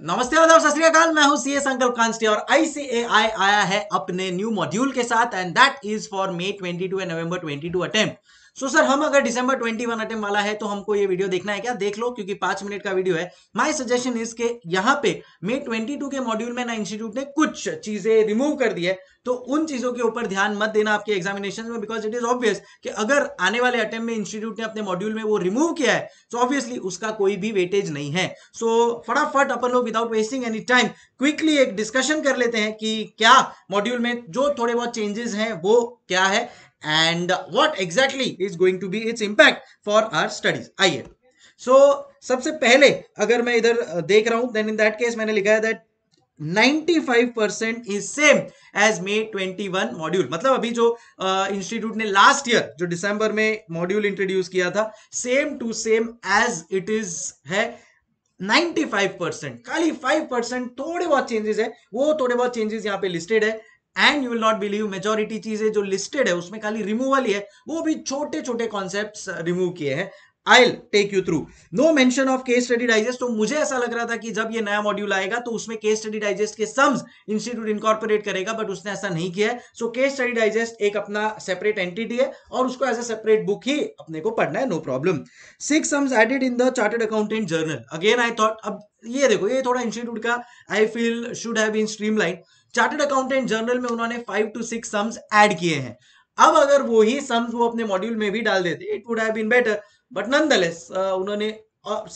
नमस्ते आदाब सत श्रीकाल मैं हूं सीए संकल्प कांस्टे और आईसीएआई आया है अपने न्यू मॉड्यूल के साथ and that is for May 22 and November 22 attempt so sir हम अगर डिसंबर 21 वन अटेम्प वाला है तो हमको ये वीडियो देखना है क्या देख लो क्योंकि पांच मिनट का वीडियो है माय सजेशन इज के यहाँ पे मे 22 के मॉड्यूल में ना इंस्टीट्यूट ने कुछ चीजें रिमूव कर दी है तो उन चीजों के ऊपर ध्यान मत देना आपके एग्जामिनेशन में बिकॉज इट इज ऑब्वियस कि अगर आने वाले अटेम्प में इंस्टीट्यूट ने अपने मॉड्यूल में वो रिमूव किया है तो ऑब्वियसली उसका कोई भी वेटेज नहीं है सो so, फटाफट अपन लोग without wasting any time quickly एक डिस्कशन कर लेते हैं कि क्या मॉड्यूल में जो थोड़े बहुत चेंजेस हैं वो क्या है and what exactly is going to be its impact for our studies आइए so सबसे पहले अगर मैं इधर देख रहा हूं देन इन दैट केस मैंने लिखा है that 95% is same as May 21 module मतलब अभी जो इंस्टीट्यूट uh, ने लास्ट ईयर जो दिसंबर में मॉड्यूल इंट्रोड्यूस किया था same to same as it is है 95 परसेंट खाली 5 परसेंट थोड़े बहुत चेंजेस है वो थोड़े बहुत चेंजेस यहाँ पे लिस्टेड है and you will not believe majority चीजें जो लिस्टेड है उसमें खाली रिमूवल ही है वो भी छोटे छोटे कॉन्सेप्ट रिमूव किए हैं I take you through no mention of case study digest तो मुझे ऐसा लग रहा था कि जब ये नया मॉड्यूल आएगा तो उसमें केस स्टडी डाइजेस्ट के सम्स इंस्टीट्यूट इनकॉर्पोरेट करेगा बट उसने ऐसा नहीं किया है सो केस स्टडी डाइजेस्ट एक अपना सेपरेट एंटिटी है और उसको एज ए सेपरेट बुक ही अपने को पढ़ना है no problem six sums added in the chartered accountant journal again I thought अब ये देखो ये थोड़ा इंस्टीट्यूट का I feel should have been streamline chartered accountant journal में उन्होंने five to six sums add किए हैं अब अगर वो ही सम्स वो अपने मॉड्यूल में भी डाल देते it would have been better but nonetheless उन्होंने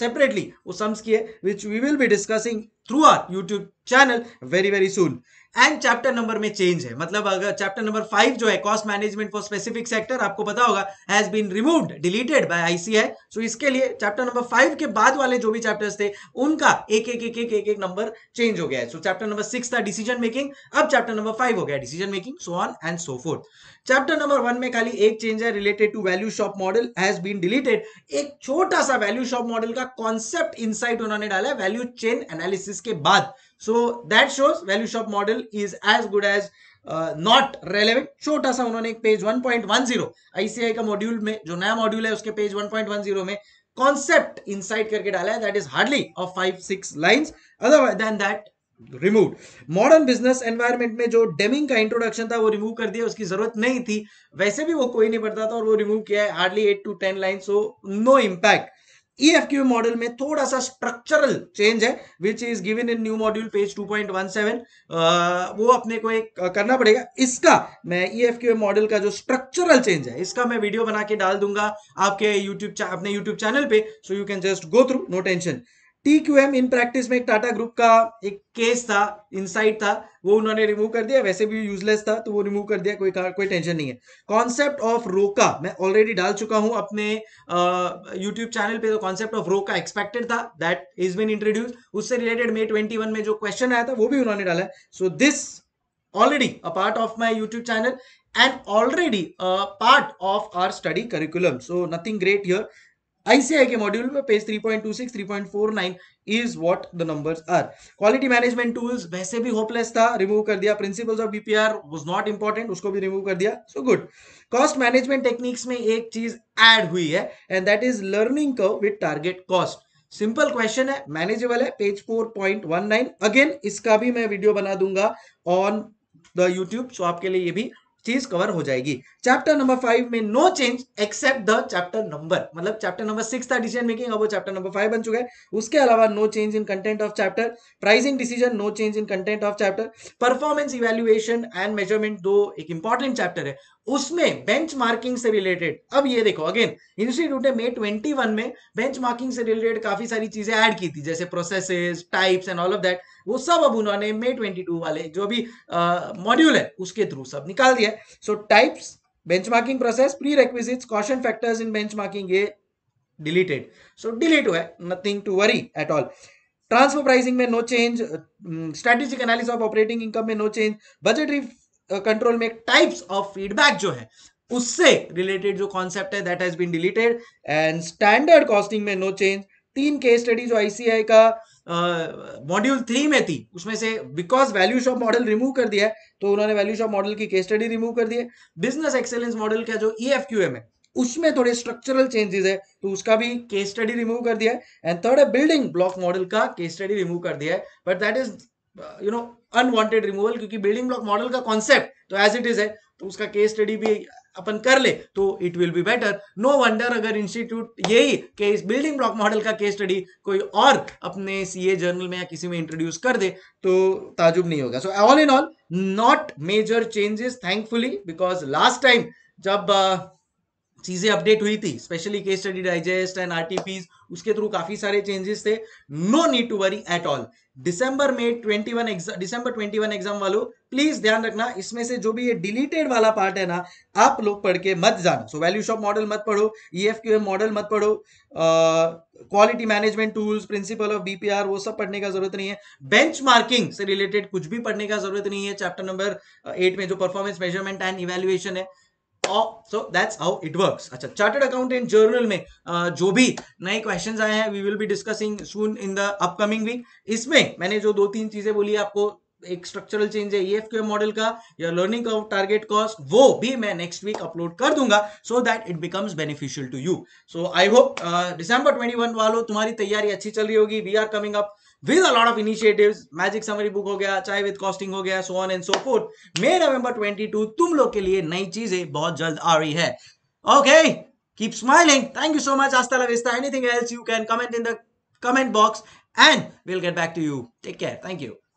सेपरेटली वो सम्स किए which we will be discussing through our YouTube channel very very soon and chapter number में चेंज है मतलब अगर चैप्टर नंबर फाइव जो है cost management for specific sector आपको पता होगा has been removed deleted by ICI so इसके लिए चैप्टर नंबर फाइव के बाद वाले जो भी चैप्टर्स थे उनका एक एक एक एक एक, एक नंबर चेंज हो गया है सो चैप्टर नंबर सिक्स था डिसीजन मेकिंग अब चैप्टर नंबर फाइव हो गया decision making so on and so forth chapter number one में खाली एक चेंज है related to value shop model has been deleted एक छोटा सा वैल्यू शॉप मॉडल का कॉन्सेप्ट इनसाइट उन्होंने डाला है वैल्यू चेन एनालिसिस एनालिसिस के बाद so that shows value shop model is as good as not relevant छोटा सा उन्होंने एक पेज 1.10 आईसीआई का मॉड्यूल में जो नया मॉड्यूल है उसके पेज 1.10 में कॉन्सेप्ट इनसाइट करके डाला है that is hardly of five six lines otherwise then that remove modern business environment में जो डेमिंग का इंट्रोडक्शन था वो रिमूव कर दिया उसकी जरूरत नहीं थी वैसे भी वो कोई नहीं पढ़ता था और वो रिमूव किया है hardly eight to ten line so no impact EFQ e model में थोड़ा सा स्ट्रक्चरल चेंज है which is given in new module page 2.17 वो अपने को एक uh, करना पड़ेगा इसका मैं ईएफक्यू e मॉडल का जो स्ट्रक्चरल चेंज है इसका मैं वीडियो बना के डाल दूंगा आपके यूट्यूब अपने यूट्यूब चैनल पे so you can just go through no tension M in practice में एक टाटा ग्रुप का एक केस था इनसाइट था वो उन्होंने रिमूव कर दिया वैसे भी यूजलेस था तो वो रिमूव कर दिया कोई कोई टेंशन नहीं है कॉन्सेप्ट ऑफ रोका मैं ऑलरेडी डाल चुका हूं अपने यूट्यूब चैनल पे तो कॉन्सेप्ट ऑफ रोका एक्सपेक्टेड था दैट इज बीन इंट्रोड्यूस उससे रिलेटेड मे ट्वेंटी में जो क्वेश्चन आया था वो भी उन्होंने डाला so this already a part of my YouTube channel and already part of our study curriculum so nothing great your ICI के मॉड्यूल में page 3.26, 3.49 is what the numbers are quality management tools वैसे भी hopeless था remove कर दिया principles of BPR was not important उसको भी remove कर दिया so good cost management techniques में एक चीज ऐड हुई है and that is learning curve with target cost simple question है मैनेजेबल है पेज फोर अगेन इसका भी मैं वीडियो बना दूंगा ऑन द यूट्यूब सो आपके लिए ये भी चीज कवर हो जाएगी चैप्टर नंबर फाइव में no change except the chapter number मतलब चैप्टर नंबर सिक्स था डिसीजन मेकिंग अब वो चैप्टर नंबर फाइव बन चुका है उसके अलावा no change in content of chapter pricing decision no change in content of chapter performance evaluation and measurement दो एक इंपॉर्टेंट चैप्टर है उसमें बेंचमार्किंग से रिलेटेड अब ये देखो अगेन इंस्टीट्यूट ने मे 21 में बेंचमार्किंग से रिलेटेड काफी सारी चीजें ऐड की थी जैसे processes types and all of that वो सब अब उन्होंने मे 22 वाले जो भी मॉड्यूल है उसके थ्रू सब निकाल दिया so types benchmarking process prerequisites caution factors in benchmarking ये डिलीटेड सो डिलीट हुआ nothing to worry at all transfer pricing में no change strategic analysis of operating income में नो चेंज बजटरी कंट्रोल में types of feedback जो है उससे related जो concept है that has been deleted and standard costing में नो चेंज तीन केस स्टडी जो आईसीआई का मॉड्यूल uh, थ्री में थी उसमें से because value shop model remove कर दिया है तो उन्होंने वैल्यू शॉप मॉडल की केस स्टडी रिमूव कर दी है बिजनेस एक्सेलेंस मॉडल का जो ई एफ क्यू एम है उसमें थोड़े स्ट्रक्चरल चेंजेस है तो उसका भी केस स्टडी रिमूव कर दिया है एंड थर्ड है बिल्डिंग ब्लॉक मॉडल का केस स्टडी रिमूव कर दिया है but that is you know unwanted removal क्योंकि बिल्डिंग ब्लॉक मॉडल का कॉन्सेप्ट तो एज इट इज है तो उसका केस स्टडी भी अपन कर ले तो it will be better no wonder अगर इंस्टीट्यूट यही कि इस बिल्डिंग ब्लॉक मॉडल का केस स्टडी कोई और अपने सीए जर्नल में या किसी में इंट्रोड्यूस कर दे तो ताजुब नहीं होगा so all in all not major changes thankfully because last time जब uh, चीजें अपडेट हुई थी specially case study digest and our उसके थ्रू काफी सारे चेंजेस थे no need to worry at all दिसंबर में 21 एग्जाम डिसंबर 21 एग्जाम वालों प्लीज ध्यान रखना इसमें से जो भी ये डिलीटेड वाला पार्ट है ना आप लोग पढ़ के मत जाना सो वैल्यू शॉप मॉडल मत पढ़ो ई एफ मॉडल मत पढ़ो quality management tools principle of BPR वो सब पढ़ने का जरूरत नहीं है बेंच मार्किंग से रिलेटेड कुछ भी पढ़ने का जरूरत नहीं है चैप्टर नंबर एट में जो परफॉर्मेंस मेजरमेंट एंड इवेल्युएशन है so that's how it works अच्छा चार्टर्ड अकाउंटेंट जर्नल में जो भी नए क्वेश्चन आए हैं we will be discussing soon in the upcoming week इसमें मैंने जो दो तीन चीजें बोली आपको एक स्ट्रक्चरल चेंज है ईएफक्यूएम e मॉडल का या लर्निंग ऑफ टारगेट कॉस्ट वो भी मैं नेक्स्ट वीक अपलोड कर दूंगा so that it becomes beneficial to you so I hope December 21 वालों तुम्हारी तैयारी अच्छी चल रही होगी we are coming up with a lot of initiatives magic summary book हो गया चाय विद कॉस्टिंग हो गया so on and so forth मे नवंबर 22 तुम लोग के लिए नई चीजें बहुत जल्द आ रही है okay keep smiling thank you so much आस्ता लविस्ता anything else you can comment in the comment box and will get back to you take care thank you